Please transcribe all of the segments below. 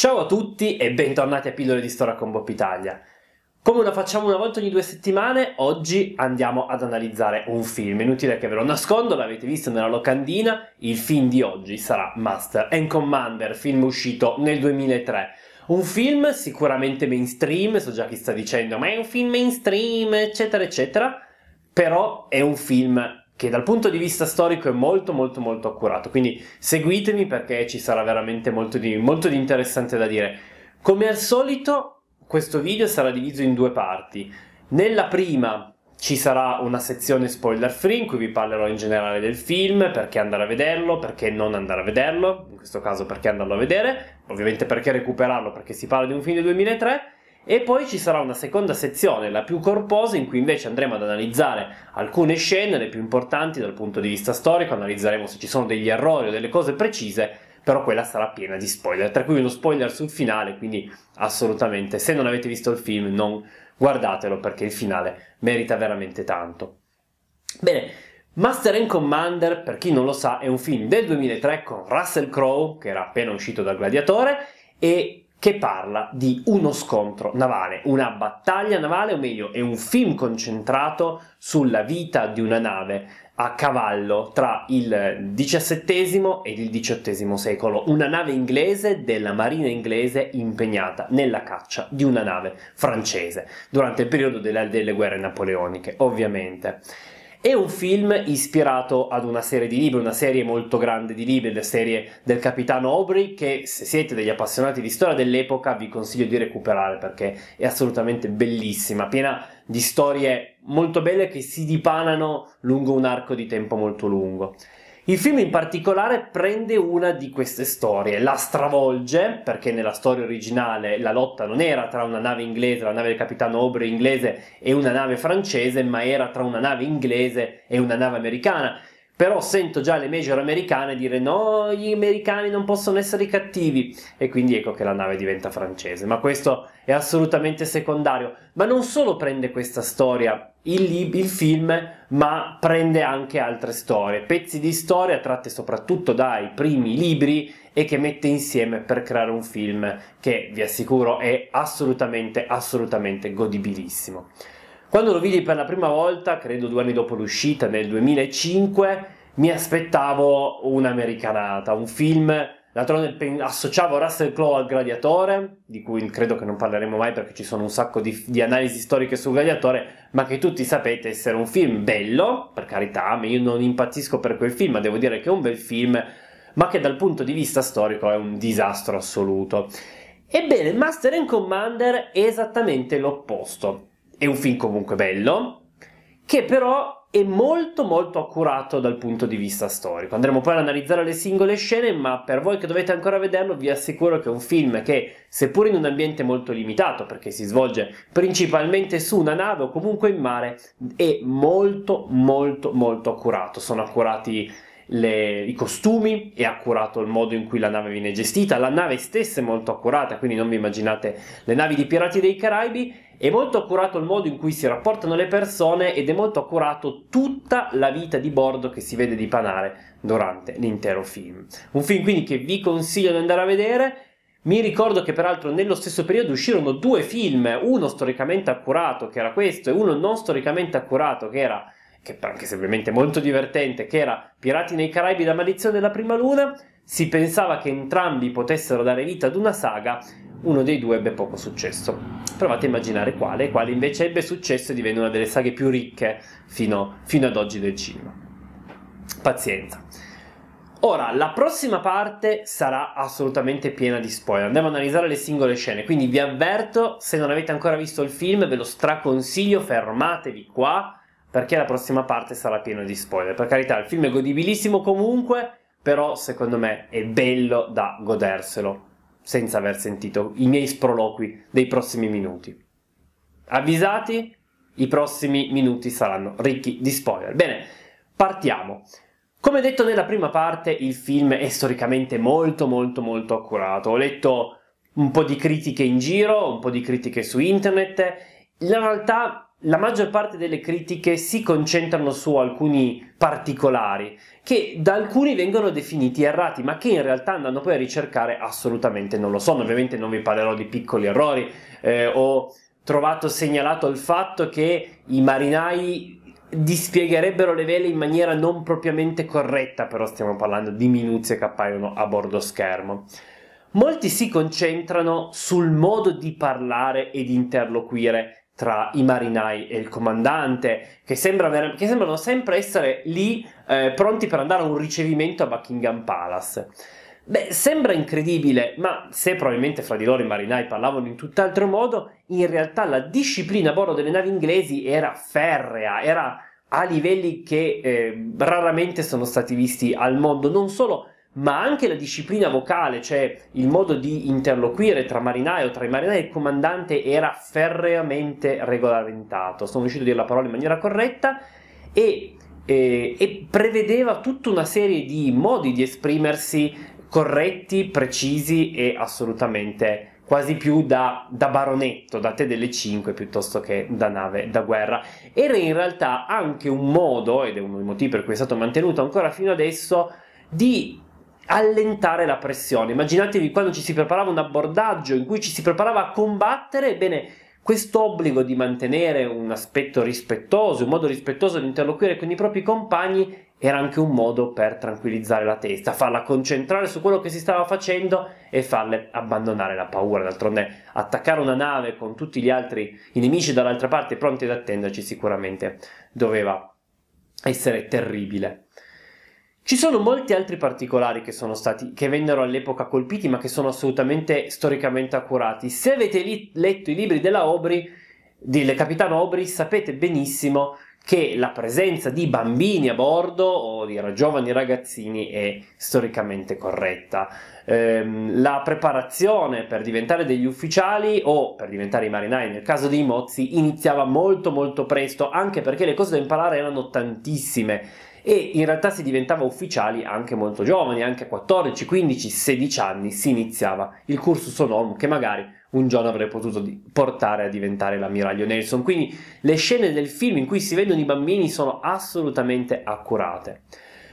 Ciao a tutti e bentornati a Pillole di Storia con Bob Italia. Come lo facciamo una volta ogni due settimane, oggi andiamo ad analizzare un film. Inutile che ve lo nascondo, l'avete visto nella locandina, il film di oggi sarà Master and Commander, film uscito nel 2003. Un film sicuramente mainstream, so già chi sta dicendo, ma è un film mainstream, eccetera, eccetera, però è un film che dal punto di vista storico è molto molto molto accurato. Quindi seguitemi perché ci sarà veramente molto di, molto di interessante da dire. Come al solito questo video sarà diviso in due parti. Nella prima ci sarà una sezione spoiler free in cui vi parlerò in generale del film, perché andare a vederlo, perché non andare a vederlo, in questo caso perché andarlo a vedere, ovviamente perché recuperarlo perché si parla di un film del 2003 e poi ci sarà una seconda sezione, la più corposa, in cui invece andremo ad analizzare alcune scene, le più importanti dal punto di vista storico, analizzeremo se ci sono degli errori o delle cose precise, però quella sarà piena di spoiler, tra cui uno spoiler sul finale, quindi assolutamente se non avete visto il film non guardatelo perché il finale merita veramente tanto. Bene, Master and Commander, per chi non lo sa, è un film del 2003 con Russell Crowe, che era appena uscito dal Gladiatore, e che parla di uno scontro navale, una battaglia navale, o meglio, è un film concentrato sulla vita di una nave a cavallo tra il XVII ed il XVIII secolo, una nave inglese della marina inglese impegnata nella caccia di una nave francese durante il periodo delle, delle guerre napoleoniche, ovviamente. È un film ispirato ad una serie di libri, una serie molto grande di libri, la serie del capitano Aubrey, che se siete degli appassionati di storia dell'epoca vi consiglio di recuperare perché è assolutamente bellissima, piena di storie molto belle che si dipanano lungo un arco di tempo molto lungo. Il film in particolare prende una di queste storie, la stravolge, perché nella storia originale la lotta non era tra una nave inglese, la nave del capitano Aubrey inglese e una nave francese, ma era tra una nave inglese e una nave americana però sento già le major americane dire no, gli americani non possono essere cattivi e quindi ecco che la nave diventa francese, ma questo è assolutamente secondario, ma non solo prende questa storia, il, il film, ma prende anche altre storie, pezzi di storia tratte soprattutto dai primi libri e che mette insieme per creare un film che vi assicuro è assolutamente, assolutamente godibilissimo. Quando lo vidi per la prima volta, credo due anni dopo l'uscita, nel 2005, mi aspettavo un'americanata, un film... D'altronde associavo Russell Crowe al Gladiatore, di cui credo che non parleremo mai perché ci sono un sacco di, di analisi storiche sul Gladiatore, ma che tutti sapete essere un film bello, per carità, io non impazzisco per quel film, ma devo dire che è un bel film, ma che dal punto di vista storico è un disastro assoluto. Ebbene, Master and Commander è esattamente l'opposto è un film comunque bello, che però è molto molto accurato dal punto di vista storico. Andremo poi ad analizzare le singole scene, ma per voi che dovete ancora vederlo vi assicuro che è un film che, seppur in un ambiente molto limitato, perché si svolge principalmente su una nave o comunque in mare, è molto molto molto accurato. Sono accurati le, i costumi, è accurato il modo in cui la nave viene gestita, la nave stessa è molto accurata, quindi non vi immaginate le navi di Pirati dei Caraibi è molto accurato il modo in cui si rapportano le persone ed è molto accurato tutta la vita di bordo che si vede dipanare durante l'intero film. Un film quindi che vi consiglio di andare a vedere. Mi ricordo che peraltro nello stesso periodo uscirono due film, uno storicamente accurato che era questo e uno non storicamente accurato che era, che, anche se ovviamente molto divertente, che era Pirati nei Caraibi la maledizione della prima luna si pensava che entrambi potessero dare vita ad una saga, uno dei due ebbe poco successo. Provate a immaginare quale, quale invece ebbe successo e divenne una delle saghe più ricche fino, fino ad oggi del cinema. Pazienza. Ora, la prossima parte sarà assolutamente piena di spoiler. Andiamo ad analizzare le singole scene, quindi vi avverto, se non avete ancora visto il film, ve lo straconsiglio, fermatevi qua, perché la prossima parte sarà piena di spoiler. Per carità, il film è godibilissimo comunque, però secondo me è bello da goderselo senza aver sentito i miei sproloqui dei prossimi minuti. Avvisati, i prossimi minuti saranno ricchi di spoiler. Bene, partiamo. Come detto nella prima parte, il film è storicamente molto molto molto accurato. Ho letto un po' di critiche in giro, un po' di critiche su internet. In realtà la maggior parte delle critiche si concentrano su alcuni particolari che da alcuni vengono definiti errati, ma che in realtà andando poi a ricercare assolutamente non lo sono. Ovviamente non vi parlerò di piccoli errori eh, ho trovato segnalato il fatto che i marinai dispiegherebbero le vele in maniera non propriamente corretta, però stiamo parlando di minuzie che appaiono a bordo schermo. Molti si concentrano sul modo di parlare e di interloquire tra i marinai e il comandante, che, sembra vera- che sembrano sempre essere lì eh, pronti per andare a un ricevimento a Buckingham Palace. Beh, sembra incredibile, ma se probabilmente fra di loro i marinai parlavano in tutt'altro modo, in realtà la disciplina a bordo delle navi inglesi era ferrea, era a livelli che eh, raramente sono stati visti al mondo, non solo ma anche la disciplina vocale, cioè il modo di interloquire tra marinai o tra i marinai e il comandante era ferreamente regolamentato. Sono riuscito a dire la parola in maniera corretta e, e, eh, e prevedeva tutta una serie di modi di esprimersi corretti, precisi e assolutamente quasi più da, da, baronetto, da te delle cinque, piuttosto che da nave da guerra. Era in realtà anche un modo, ed è uno dei motivi per cui è stato mantenuto ancora fino adesso, di allentare la pressione. Immaginatevi quando ci si preparava un abbordaggio in cui ci si preparava a combattere, ebbene questo obbligo di mantenere un aspetto rispettoso, un modo rispettoso di interloquire con i propri compagni era anche un modo per tranquillizzare la testa, farla concentrare su quello che si stava facendo e farle abbandonare la paura. D'altronde attaccare una nave con tutti gli altri nemici dall'altra parte pronti ad attenderci sicuramente doveva essere terribile. Ci sono molti altri particolari che sono stati, che vennero all'epoca colpiti, ma che sono assolutamente storicamente accurati. Se avete li, letto i libri della Obri, del capitano Obri, sapete benissimo che la presenza di bambini a bordo o di giovani ragazzini è storicamente corretta. Ehm, la preparazione per diventare degli ufficiali o per diventare i marinai nel caso dei Mozzi iniziava molto molto presto, anche perché le cose da imparare erano tantissime e in realtà si diventava ufficiali anche molto giovani, anche a 14, 15, 16 anni si iniziava il cursus honorum che magari un giorno avrei potuto portare a diventare l'ammiraglio Nelson. Quindi le scene del film in cui si vedono i bambini sono assolutamente accurate.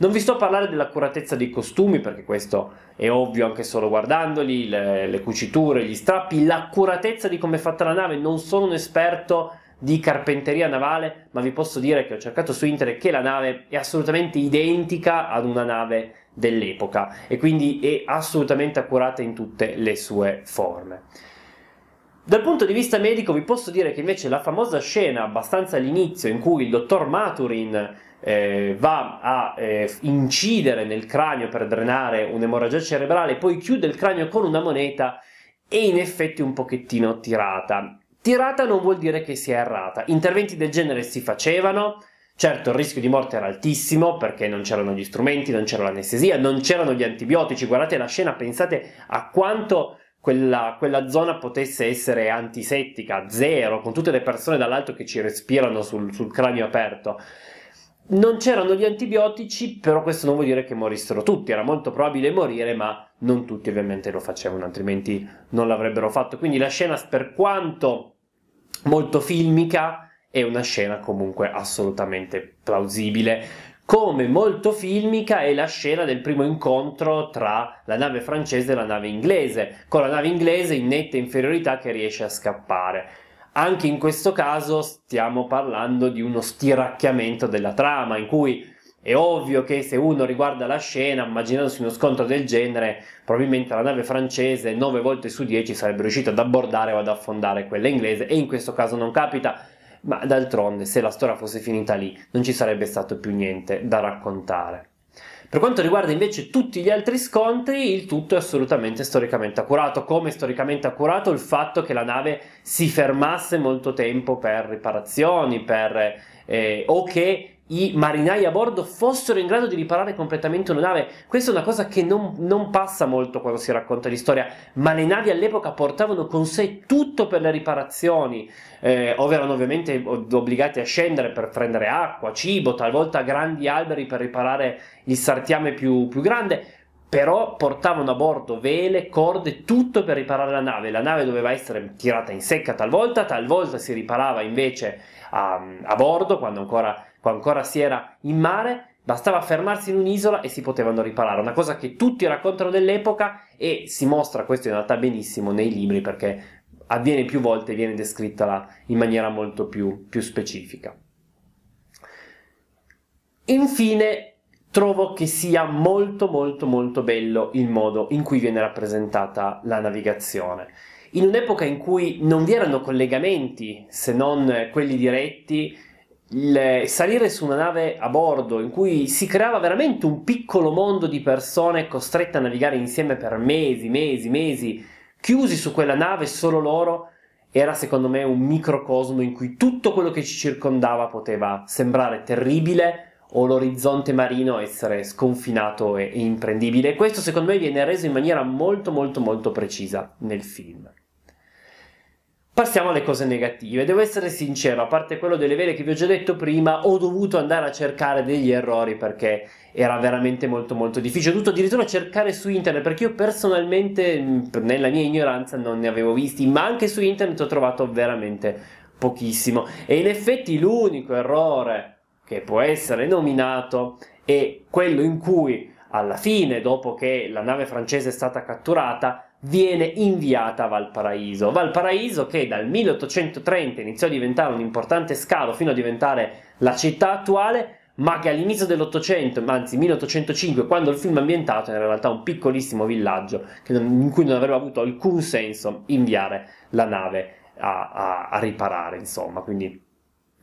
Non vi sto a parlare dell'accuratezza dei costumi, perché questo è ovvio anche solo guardandoli, le, le cuciture, gli strappi, l'accuratezza di come è fatta la nave, non sono un esperto di carpenteria navale, ma vi posso dire che ho cercato su internet che la nave è assolutamente identica ad una nave dell'epoca e quindi è assolutamente accurata in tutte le sue forme. Dal punto di vista medico vi posso dire che invece la famosa scena abbastanza all'inizio in cui il dottor Maturin eh, va a eh, incidere nel cranio per drenare un'emorragia cerebrale, poi chiude il cranio con una moneta è in effetti un pochettino tirata Stirata non vuol dire che sia errata. Interventi del genere si facevano. Certo, il rischio di morte era altissimo perché non c'erano gli strumenti, non c'era l'anestesia, non c'erano gli antibiotici. Guardate la scena, pensate a quanto quella, quella, zona potesse essere antisettica, zero, con tutte le persone dall'alto che ci respirano sul, sul cranio aperto. Non c'erano gli antibiotici, però questo non vuol dire che morissero tutti, era molto probabile morire, ma non tutti ovviamente lo facevano, altrimenti non l'avrebbero fatto. Quindi la scena, per quanto molto filmica e una scena comunque assolutamente plausibile. Come molto filmica è la scena del primo incontro tra la nave francese e la nave inglese, con la nave inglese in netta inferiorità che riesce a scappare. Anche in questo caso stiamo parlando di uno stiracchiamento della trama, in cui è ovvio che se uno riguarda la scena, immaginandosi uno scontro del genere, probabilmente la nave francese 9 volte su 10 sarebbe riuscita ad abbordare o ad affondare quella inglese e in questo caso non capita, ma d'altronde se la storia fosse finita lì non ci sarebbe stato più niente da raccontare. Per quanto riguarda invece tutti gli altri scontri, il tutto è assolutamente storicamente accurato, come storicamente accurato il fatto che la nave si fermasse molto tempo per riparazioni, per, eh, o che i marinai a bordo fossero in grado di riparare completamente una nave. Questa è una cosa che non, non, passa molto quando si racconta di storia, ma le navi all'epoca portavano con sé tutto per le riparazioni, eh, o erano ovviamente obbligati a scendere per prendere acqua, cibo, talvolta grandi alberi per riparare il sartiame più, più grande però portavano a bordo vele, corde, tutto per riparare la nave. La nave doveva essere tirata in secca talvolta, talvolta si riparava invece a, a bordo quando ancora quando ancora si era in mare, bastava fermarsi in un'isola e si potevano riparare, una cosa che tutti raccontano dell'epoca e si mostra questo in realtà benissimo nei libri perché avviene più volte e viene descritta in maniera molto più, più specifica. Infine trovo che sia molto molto molto bello il modo in cui viene rappresentata la navigazione. In un'epoca in cui non vi erano collegamenti se non quelli diretti, il eh, salire su una nave a bordo in cui si creava veramente un piccolo mondo di persone costrette a navigare insieme per mesi, mesi, mesi, chiusi su quella nave solo loro, era secondo me un microcosmo in cui tutto quello che ci circondava poteva sembrare terribile o l'orizzonte marino essere sconfinato e, e imprendibile. Questo secondo me viene reso in maniera molto molto molto precisa nel film. Passiamo alle cose negative. Devo essere sincero, a parte quello delle vele che vi ho già detto prima, ho dovuto andare a cercare degli errori perché era veramente molto molto difficile. Ho dovuto addirittura cercare su internet perché io personalmente, mm, nella mia ignoranza, non ne avevo visti, ma anche su internet ho trovato veramente pochissimo. E in effetti l'unico errore che può essere nominato è quello in cui alla fine, dopo che la nave francese è stata catturata, viene inviata a Valparaiso. Valparaiso che dal 1830 iniziò a diventare un importante scalo fino a diventare la città attuale, ma che all'inizio dell'Ottocento, anzi 1805, quando il film è ambientato, era in realtà un piccolissimo villaggio in cui non avrebbe avuto alcun senso inviare la nave a, a, a riparare, insomma, quindi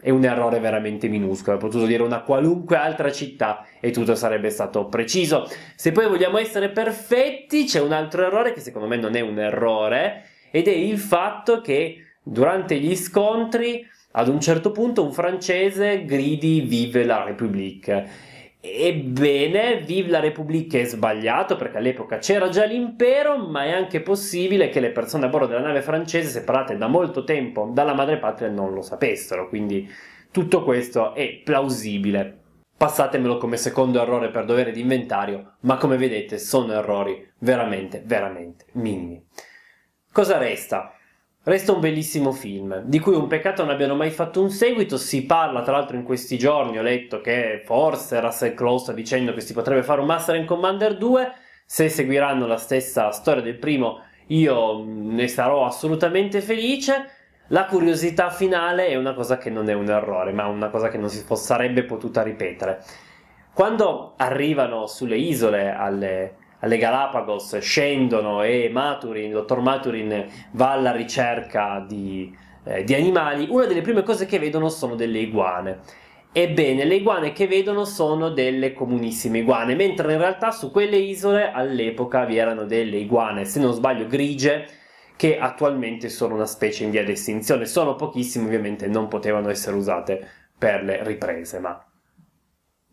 è un errore veramente minuscolo, ho potuto dire una qualunque altra città e tutto sarebbe stato preciso. Se poi vogliamo essere perfetti, c'è un altro errore che secondo me non è un errore, ed è il fatto che durante gli scontri ad un certo punto un francese gridi vive la République Ebbene, Vive la Repubblica è sbagliato perché all'epoca c'era già l'impero, ma è anche possibile che le persone a bordo della nave francese, separate da molto tempo dalla madrepatria, non lo sapessero. Quindi tutto questo è plausibile. Passatemelo come secondo errore per dovere di inventario, ma come vedete sono errori veramente, veramente minimi. Cosa resta? Resta un bellissimo film, di cui un peccato non abbiano mai fatto un seguito, si parla tra l'altro in questi giorni, ho letto che forse Russell Crowe sta dicendo che si potrebbe fare un Master and Commander 2, se seguiranno la stessa storia del primo io mm, ne sarò assolutamente felice, la curiosità finale è una cosa che non è un errore, ma una cosa che non si sarebbe potuta ripetere. Quando arrivano sulle isole alle, alle Galapagos, scendono e Maturin, il dottor Maturin va alla ricerca di, eh, di animali, una delle prime cose che vedono sono delle iguane. Ebbene, le iguane che vedono sono delle comunissime iguane, mentre in realtà su quelle isole all'epoca vi erano delle iguane, se non sbaglio grigie, che attualmente sono una specie in via di estinzione. Sono pochissime, ovviamente non potevano essere usate per le riprese, ma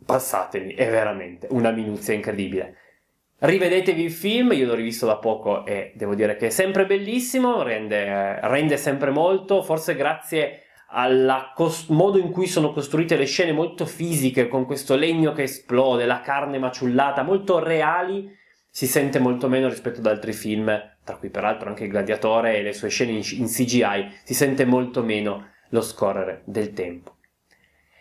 passatemi, è veramente una minuzia incredibile. Rivedetevi il film, io l'ho rivisto da poco e devo dire che è sempre bellissimo, rende, rende sempre molto, forse grazie al cos- modo in cui sono costruite le scene molto fisiche, con questo legno che esplode, la carne maciullata, molto reali, si sente molto meno rispetto ad altri film, tra cui peraltro anche Il Gladiatore e le sue scene in, in CGI, si sente molto meno lo scorrere del tempo.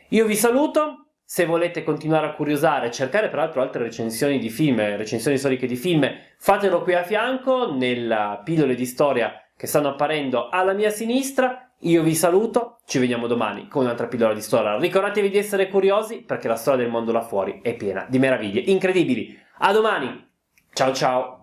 Io vi saluto, se volete continuare a curiosare, cercare peraltro altre recensioni di film, recensioni storiche di film, fatelo qui a fianco nella pillole di storia che stanno apparendo alla mia sinistra. Io vi saluto, ci vediamo domani con un'altra pillola di storia. Ricordatevi di essere curiosi perché la storia del mondo là fuori è piena di meraviglie incredibili. A domani! Ciao ciao!